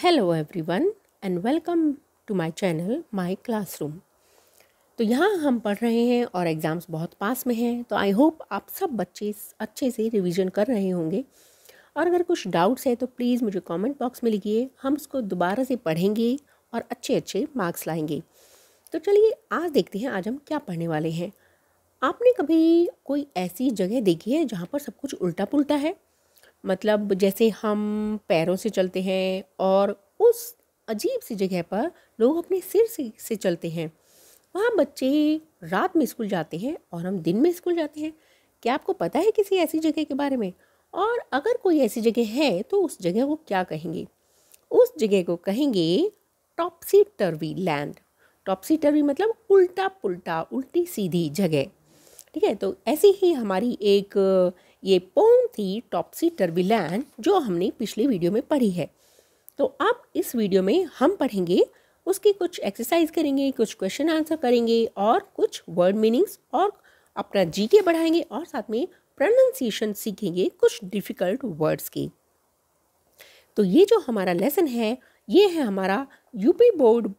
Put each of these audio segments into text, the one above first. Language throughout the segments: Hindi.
Hello everyone and welcome to my channel my classroom तो यहाँ हम पढ़ रहे हैं और एग्ज़ाम्स बहुत पास में हैं तो आई होप आप सब बच्चे अच्छे से रिवीजन कर रहे होंगे और अगर कुछ डाउट्स हैं तो प्लीज़ मुझे कमेंट बॉक्स में लिखिए हम उसको दोबारा से पढ़ेंगे और अच्छे अच्छे मार्क्स लाएंगे तो चलिए आज देखते हैं आज हम क्या पढ़ने वाले हैं आपने कभी कोई ऐसी जगह देखी है जहाँ पर सब कुछ उल्टा पुलटा है मतलब जैसे हम पैरों से चलते हैं और उस अजीब सी जगह पर लोग अपने सिर से, से चलते हैं वहाँ बच्चे रात में स्कूल जाते हैं और हम दिन में स्कूल जाते हैं क्या आपको पता है किसी ऐसी जगह के बारे में और अगर कोई ऐसी जगह है तो उस जगह को क्या कहेंगे उस जगह को कहेंगे टॉपसी टर्वी लैंड टॉपसी टर्वी मतलब उल्टा पुल्टा उल्टी सीधी जगह ठीक है तो ऐसी ही हमारी एक ये पोम थी टॉप्सी टर्बिलैन जो हमने पिछले वीडियो में पढ़ी है तो अब इस वीडियो में हम पढ़ेंगे उसकी कुछ एक्सरसाइज करेंगे कुछ क्वेश्चन आंसर करेंगे और कुछ वर्ड मीनिंग्स और अपना जीके बढ़ाएंगे और साथ में प्रोनाउंसिएशन सीखेंगे कुछ डिफ़िकल्ट वर्ड्स के तो ये जो हमारा लेसन है ये है हमारा यूपी बोर्ड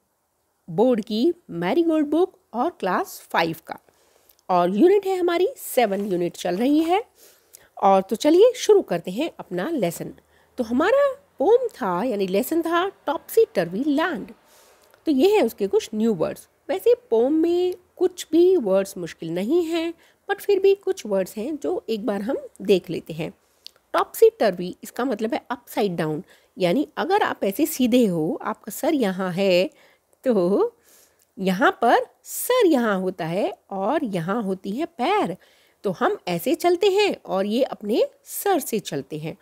बोर्ड की मैरी गोल्ड बुक और क्लास फाइव का और यूनिट है हमारी सेवन यूनिट चल रही है और तो चलिए शुरू करते हैं अपना लेसन तो हमारा पोम था यानी लेसन था टॉपसी टर्वी लैंड तो ये है उसके कुछ न्यू वर्ड्स वैसे पोम में कुछ भी वर्ड्स मुश्किल नहीं हैं बट फिर भी कुछ वर्ड्स हैं जो एक बार हम देख लेते हैं टॉपसी टर्वी इसका मतलब है अपसाइड डाउन यानी अगर आप ऐसे सीधे हो आपका सर यहाँ है तो यहाँ पर सर यहाँ होता है और यहाँ होती है पैर तो हम ऐसे चलते हैं और ये अपने सर से चलते हैं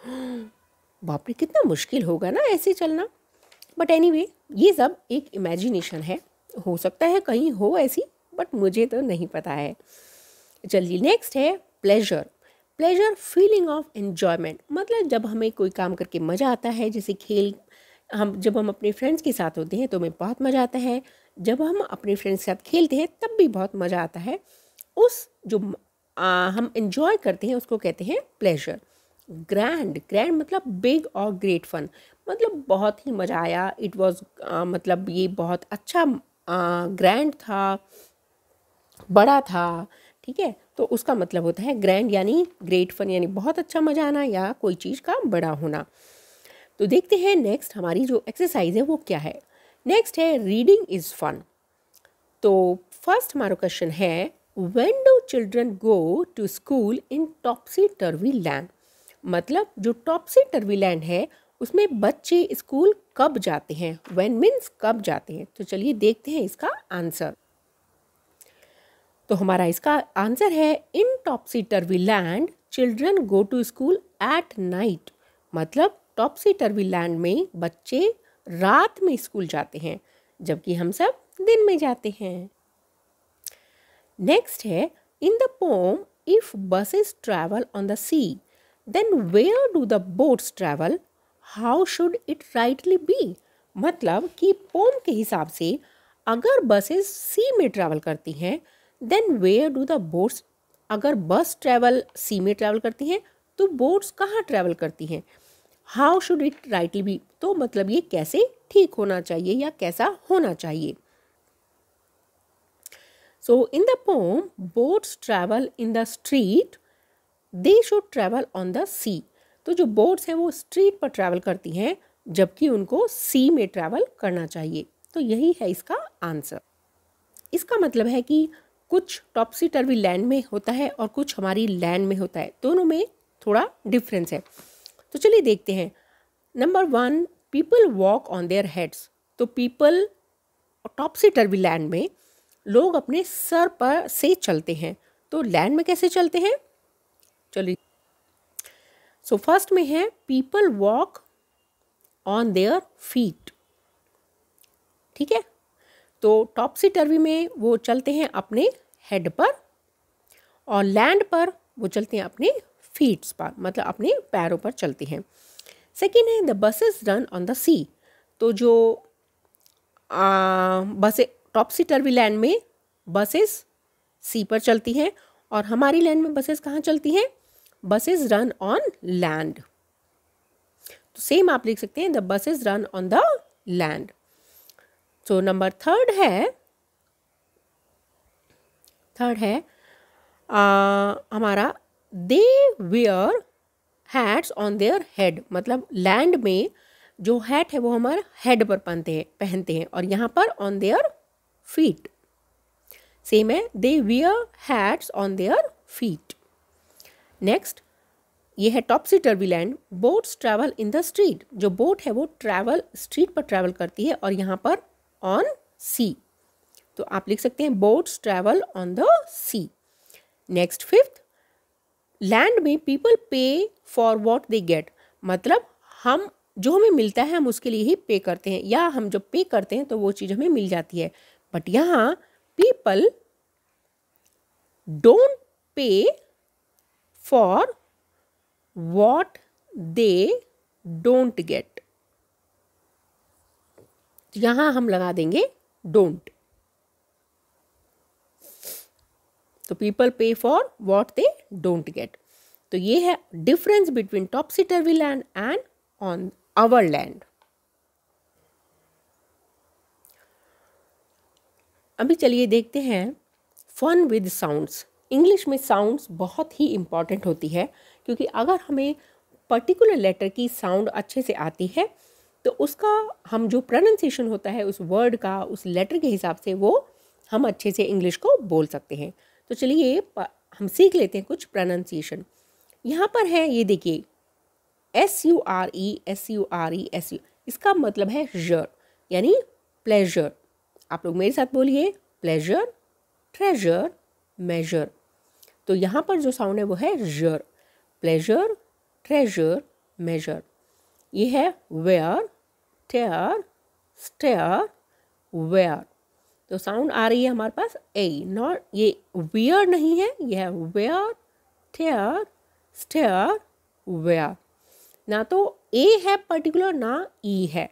बाप रे कितना मुश्किल होगा ना ऐसे चलना बट एनी anyway, ये सब एक इमेजिनेशन है हो सकता है कहीं हो ऐसी बट मुझे तो नहीं पता है चलिए नेक्स्ट है pleasure pleasure feeling of enjoyment मतलब जब हमें कोई काम करके मज़ा आता है जैसे खेल हम जब हम अपने फ्रेंड्स के साथ होते हैं तो हमें बहुत मज़ा आता है जब हम अपने फ्रेंड्स के साथ खेलते हैं तब भी बहुत मज़ा आता है उस जो आ, हम इंजॉय करते हैं उसको कहते हैं प्लेजर ग्रैंड ग्रैंड मतलब बिग और ग्रेट फन मतलब बहुत ही मज़ा आया इट वॉज मतलब ये बहुत अच्छा ग्रैंड था बड़ा था ठीक है तो उसका मतलब होता है ग्रैंड यानी ग्रेट फन यानी बहुत अच्छा मज़ा आना या कोई चीज़ का बड़ा होना तो देखते हैं नेक्स्ट हमारी जो एक्सरसाइज है वो क्या है नेक्स्ट है रीडिंग इज़ फन तो फर्स्ट हमारा क्वेश्चन है when do children go to school in topsy turvy land मतलब जो टॉपसी टर्वी लैंड है उसमें बच्चे स्कूल कब जाते हैं वेन मीन्स कब जाते हैं तो चलिए देखते हैं इसका आंसर तो हमारा इसका आंसर है in topsy turvy land children go to school at night मतलब टॉपसी टर्वी लैंड में बच्चे रात में स्कूल जाते हैं जबकि हम सब दिन में जाते हैं नेक्स्ट है in the poem if buses travel on the sea then where do the boats travel how should it rightly be मतलब कि पोम के हिसाब से अगर बसेस सी में ट्रैवल करती हैं then where do the boats अगर बस ट्रैवल सी में ट्रैवल करती हैं तो बोट्स कहाँ ट्रैवल करती हैं how should it rightly be तो मतलब ये कैसे ठीक होना चाहिए या कैसा होना चाहिए So in the poem, boats travel in the street, they should travel on the sea. तो जो बोट्स हैं वो स्ट्रीट पर ट्रैवल करती हैं जबकि उनको सी में ट्रैवल करना चाहिए तो यही है इसका आंसर इसका मतलब है कि कुछ टॉपसी टर्वी लैंड में होता है और कुछ हमारी लैंड में होता है दोनों में थोड़ा डिफरेंस है तो चलिए देखते हैं number one people walk on their heads तो पीपल टॉपसी टर्वी लैंड में लोग अपने सर पर से चलते हैं तो लैंड में कैसे चलते हैं चलिए सो फर्स्ट में है people walk on their feet ठीक है तो टॉपसी टर्वी में वो चलते हैं अपने हेड पर और लैंड पर वो चलते हैं अपने फीट्स पर मतलब अपने पैरों पर चलते हैं सेकेंड है the buses run on the sea तो जो बसें टॉपसी टर्वी लैंड में बसेस सी पर चलती हैं और हमारी लैंड में बसेस कहाँ चलती हैं बसेस रन ऑन लैंड तो सेम आप लिख सकते हैं the buses run on the land so number third है थर्ड है आ, हमारा they wear hats on their head मतलब लैंड में जो हैट है वो हमारे हेड पर पहनते हैं पहनते हैं और यहाँ पर on their feet. Same, they wear hats on their feet. Next, ये है topsy turvy land boats travel in the street जो बोट है वो ट्रैवल स्ट्रीट पर ट्रैवल करती है और यहाँ पर ऑन सी तो आप लिख सकते हैं boats travel on the sea next fifth land में people pay for what they get मतलब हम जो हमें मिलता है हम उसके लिए ही पे करते हैं या हम जब पे करते हैं तो वो चीज़ हमें मिल जाती है बट यहां people don't pay for what they don't get यहां हम लगा देंगे डोंट तो people pay for what they don't get तो ये है difference between top we land and on our land अभी चलिए देखते हैं फन विद साउंड्स इंग्लिश में साउंड्स बहुत ही इम्पॉर्टेंट होती है क्योंकि अगर हमें पर्टिकुलर लेटर की साउंड अच्छे से आती है तो उसका हम जो प्रोनंसिएशन होता है उस वर्ड का उस लेटर के हिसाब से वो हम अच्छे से इंग्लिश को बोल सकते हैं तो चलिए हम सीख लेते हैं कुछ प्रोनंसिएशन यहाँ पर है ये देखिए S U R E S U R E S U इसका मतलब है जर यानी प्लेजर आप लोग मेरे साथ बोलिए प्लेजर ट्रेजर मेजर तो यहाँ पर जो साउंड है वो है जर प्लेजर ट्रेजर मेजर ये है वेयर टेयर स्टेयर वेयर तो साउंड आ रही है हमारे पास ए नॉट ये वेयर नहीं है ये है वेयर टेयर स्टेयर वेयर ना तो ए है पर्टिकुलर ना ई e है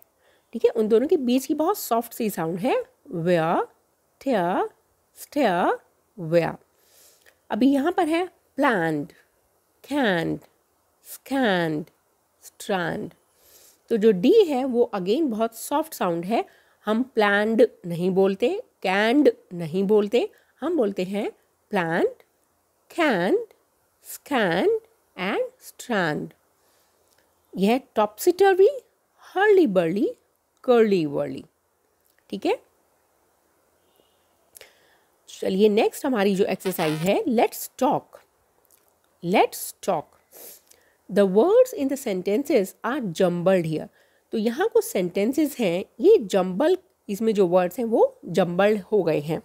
ठीक है उन दोनों के बीच की बहुत सॉफ्ट सी साउंड है व्या थ्या स्थ्या व्या अभी यहाँ पर है प्लैंड कैंड स्कैंड स्ट्रैंड तो जो डी है वो अगेन बहुत सॉफ्ट साउंड है हम प्लैंड नहीं बोलते कैंड नहीं बोलते हम बोलते हैं planned canned scanned and strand यह भी हर्ली बर्ली कर्ली वर्ली ठीक है चलिए नेक्स्ट हमारी जो एक्सरसाइज है let's talk let's talk the words in the sentences are jumbled here तो यहाँ कुछ सेंटेंसेस हैं ये जम्बल इसमें जो वर्ड्स हैं वो जम्बल्ड हो गए हैं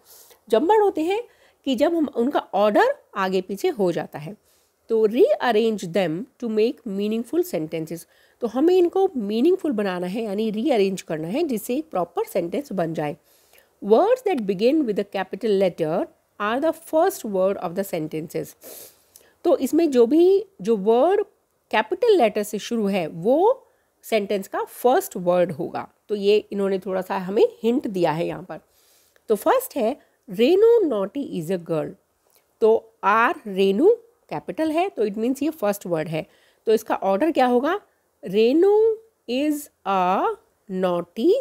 जम्बल्ड होते हैं कि जब हम उनका ऑर्डर आगे पीछे हो जाता है तो rearrange them to make meaningful sentences तो हमें इनको मीनिंगफुल बनाना है यानी रीअरेंज करना है जिससे प्रॉपर सेंटेंस बन जाए Words that begin with a capital letter are the first word of the sentences. तो इसमें जो भी जो वर्ड कैपिटल लेटर से शुरू है वो सेंटेंस का फर्स्ट वर्ड होगा तो ये इन्होंने थोड़ा सा हमें हिंट दिया है यहाँ पर तो फर्स्ट है Renu naughty is a girl तो आर रेनू कैपिटल है तो इट मीन्स ये फर्स्ट वर्ड है तो इसका ऑर्डर क्या होगा Renu is a naughty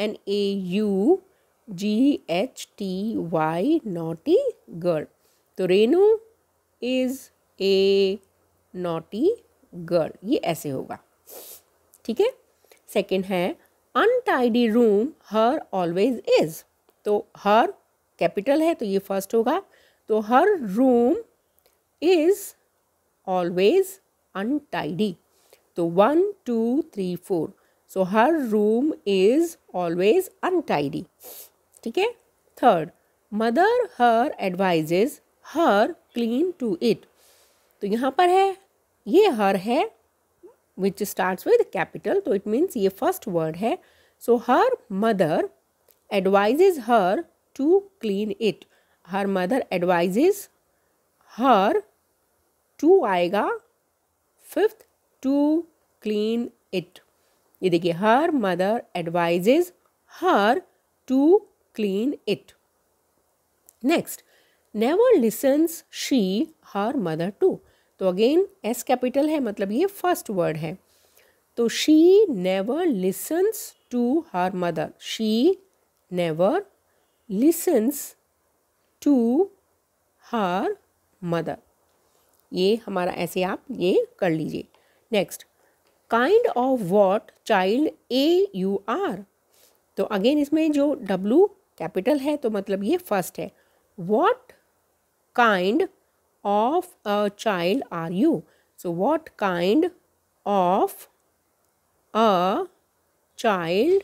N A U G H T Y naughty girl तो Renu is a naughty girl ये ऐसे होगा ठीक है सेकेंड है untidy room her always is तो हर कैपिटल है तो ये फर्स्ट होगा तो her room is always untidy तो one two three four so her room is always untidy ठीक है third mother her advises her clean to it तो यहाँ पर है ये हर है विच स्टार्ट विद कैपिटल तो इट मीन्स ये फर्स्ट वर्ड है so her mother advises her to clean it her mother advises her to आएगा फिफ्थ टू क्लीन इट ये देखिए her mother advises her to clean it. Next, never listens she her mother to. तो अगेन एस कैपिटल है मतलब ये फर्स्ट वर्ड है तो she never listens to her mother she never listens to her mother ये हमारा ऐसे आप ये कर लीजिए next kind of what child a you are तो अगेन इसमें जो डब्लू कैपिटल है तो मतलब ये फर्स्ट है what kind of a child are you so what kind of a child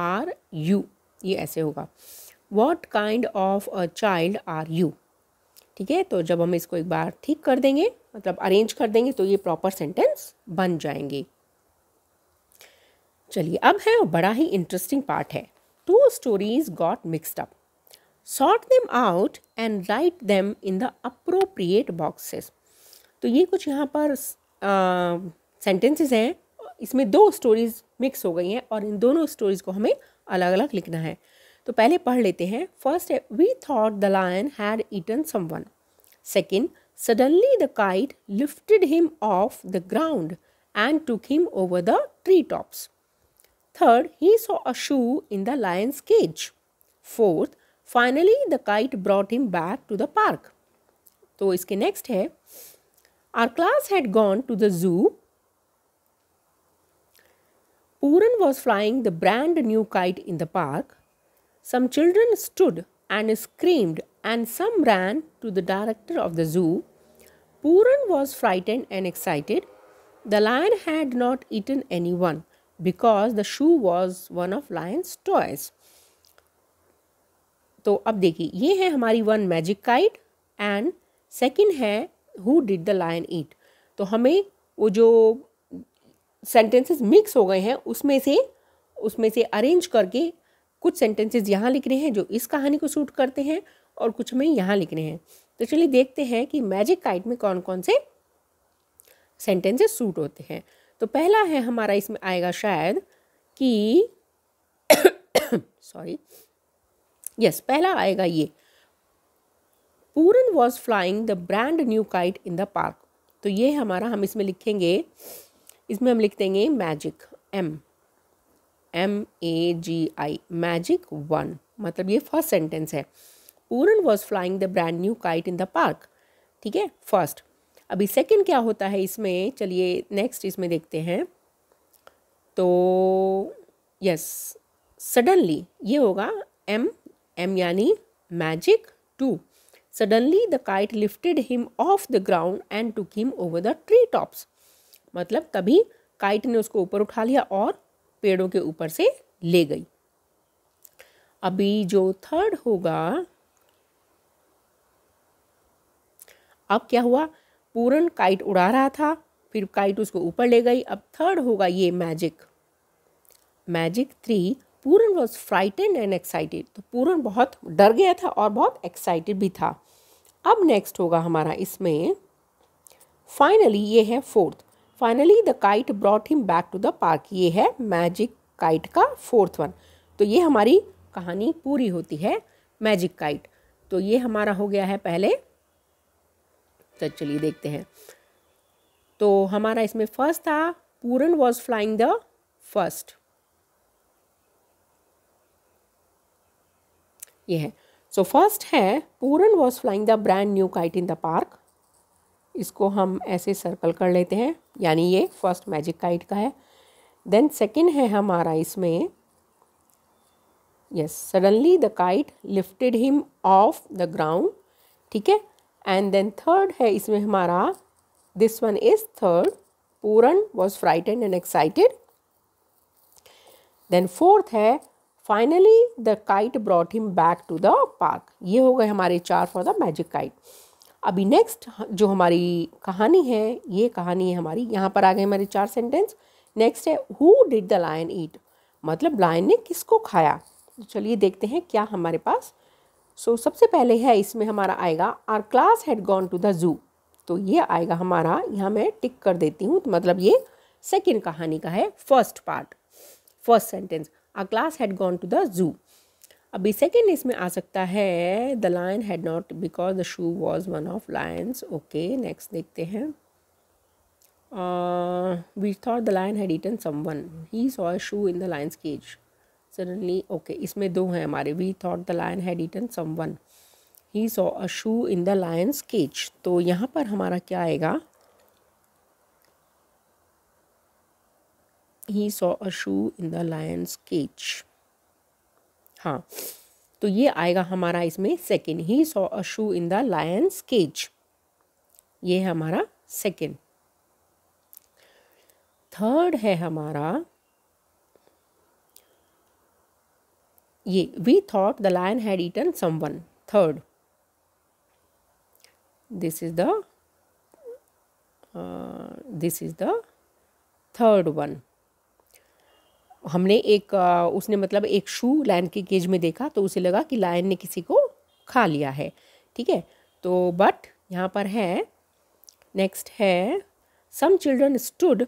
are you ये ऐसे होगा what kind of a child are you ठीक है तो जब हम इसको एक बार ठीक कर देंगे मतलब अरेंज कर देंगे तो ये प्रॉपर सेंटेंस बन जाएंगे चलिए अब है और बड़ा ही इंटरेस्टिंग पार्ट है two stories got mixed up. Sort them out and write them in the appropriate boxes. तो ये कुछ यहाँ पर सेंटेंसेस हैं इसमें दो स्टोरीज़ मिक्स हो गई हैं और इन दोनों स्टोरीज़ को हमें अलग अलग लिखना है तो पहले पढ़ लेते हैं फर्स्ट है we thought the lion had eaten one second suddenly the kite lifted him off the ground and took him over the tree tops Third, he saw a shoe in the lion's cage. Fourth, finally the kite brought him back to the park तो इसके नेक्स्ट है our class had gone to the zoo Puran was flying the brand new kite in the park some children stood and screamed and some ran to the director of the zoo Puran was frightened and excited the lion had not eaten any one because the shoe was one of lion's toys तो अब देखिए ये है हमारी one magic kite and second है who did the lion eat तो हमें वो जो सेंटेंसेस मिक्स हो गए हैं उसमें से उसमें से अरेंज करके कुछ सेंटेंसेस यहाँ लिख रहे हैं जो इस कहानी को सूट करते हैं और कुछ हमें यहाँ लिख रहे हैं तो चलिए देखते हैं कि मैजिक काइट में कौन कौन से सेंटेंसेस सूट होते हैं तो पहला है हमारा इसमें आएगा शायद कि सॉरी यस पहला आएगा ये Puran was flying the brand new kite in the park तो ये हमारा हम इसमें लिखेंगे इसमें हम लिख देंगे magic M M A G I magic one मतलब ये फर्स्ट सेंटेंस है Puran was flying the brand new kite in the park ठीक है फर्स्ट अभी सेकंड क्या होता है इसमें चलिए नेक्स्ट इसमें देखते हैं तो यस सडनली ये होगा एम एम यानी magic two suddenly the kite lifted him off the ground and took him over the tree tops मतलब तभी काइट ने उसको ऊपर उठा लिया और पेड़ों के ऊपर से ले गई अभी जो थर्ड होगा अब क्या हुआ पूरन काइट उड़ा रहा था फिर काइट उसको ऊपर ले गई अब थर्ड होगा ये magic magic three Puran was frightened and excited तो पूरन बहुत डर गया था और बहुत एक्साइटेड भी था अब नेक्स्ट होगा हमारा इसमें फाइनली ये है fourth finally the kite brought him back to the park ये है मैजिक काइट का फोर्थ वन तो ये हमारी कहानी पूरी होती है मैजिक काइट तो ये हमारा हो गया है पहले तो चलिए देखते हैं तो हमारा इसमें फर्स्ट था Puran was flying the first ये है सो so, फर्स्ट है Puran was flying the brand new kite in the park इसको हम ऐसे सर्कल कर लेते हैं यानी ये फर्स्ट मैजिक काइट का है देन सेकेंड है हमारा इसमें yes suddenly the kite lifted him off the ground ठीक है एंड देन थर्ड है इसमें हमारा this one is third Puran was frightened and excited then fourth है finally the kite brought him back to the park ये हो गए हमारे चार फॉर द मैजिक काइट अभी नेक्स्ट जो हमारी कहानी है ये कहानी है हमारी यहाँ पर आ गए हमारे चार सेंटेंस नेक्स्ट है who did the lion eat मतलब लायन ने किसको खाया तो चलिए देखते हैं क्या हमारे पास सो so, सबसे पहले है इसमें हमारा आएगा our class had gone to the zoo तो ये आएगा हमारा यहाँ मैं टिक कर देती हूँ तो मतलब ये सेकेंड कहानी का है first part first sentence our class had gone to the zoo अभी सेकेंड इसमें आ सकता है the lion had not because the shoe was one of lion's okay next देखते हैं we thought the lion had eaten some one he saw shoe in the lion's cage suddenly okay इसमें दो हैं हमारे we thought the lion had eaten some one he saw a shoe in the lion's cage तो यहाँ पर हमारा क्या आएगा he saw a shoe in the lion's sketch हाँ तो ये आएगा हमारा इसमें second he saw a shoe in the lion's sketch ये है हमारा सेकेंड थर्ड है हमारा ये we thought the lion had eaten one third this is the uh, this is the हमने एक uh, उसने मतलब एक शू लायन के केज में देखा तो उसे लगा कि लायन ने किसी को खा लिया है ठीक है तो बट यहाँ पर है नेक्स्ट है some children stood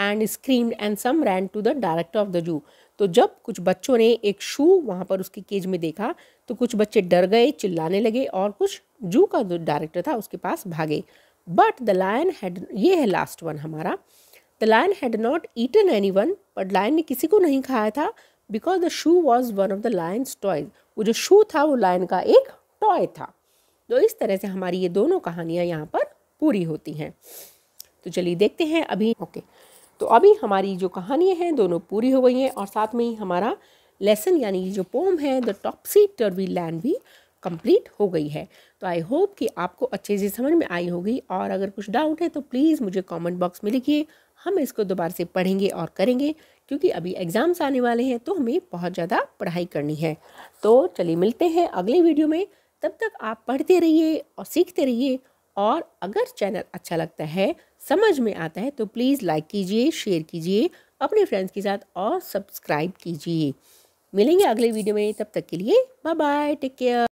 and screamed and some ran to the director of the zoo तो जब कुछ बच्चों ने एक शू वहाँ पर उसके केज में देखा तो कुछ बच्चे डर गए चिल्लाने लगे और कुछ जू का जो डायरेक्टर था उसके पास भागे बट द लायन हैड ये है लास्ट वन हमारा the lion had not eaten any one but lion ने किसी को नहीं खाया था because the shoe was one of the lion's toys वो जो शू था वो लायन का एक टॉय था तो इस तरह से हमारी ये दोनों कहानियाँ यहाँ पर पूरी होती हैं तो चलिए देखते हैं अभी ओके okay. तो अभी हमारी जो कहानियाँ हैं दोनों पूरी हो गई हैं और साथ में ही हमारा लेसन यानी जो पोम है द टॉपसी टर्वी लैंड भी कंप्लीट हो गई है तो आई होप कि आपको अच्छे से समझ में आई होगी और अगर कुछ डाउट है तो प्लीज़ मुझे कमेंट बॉक्स में लिखिए हम इसको दोबारा से पढ़ेंगे और करेंगे क्योंकि अभी एग्ज़ाम्स आने वाले हैं तो हमें बहुत ज़्यादा पढ़ाई करनी है तो चलिए मिलते हैं अगले वीडियो में तब तक आप पढ़ते रहिए और सीखते रहिए और अगर चैनल अच्छा लगता है समझ में आता है तो प्लीज़ लाइक कीजिए शेयर कीजिए अपने फ्रेंड्स के साथ और सब्सक्राइब कीजिए मिलेंगे अगले वीडियो में तब तक के लिए बाय बाय टेक केयर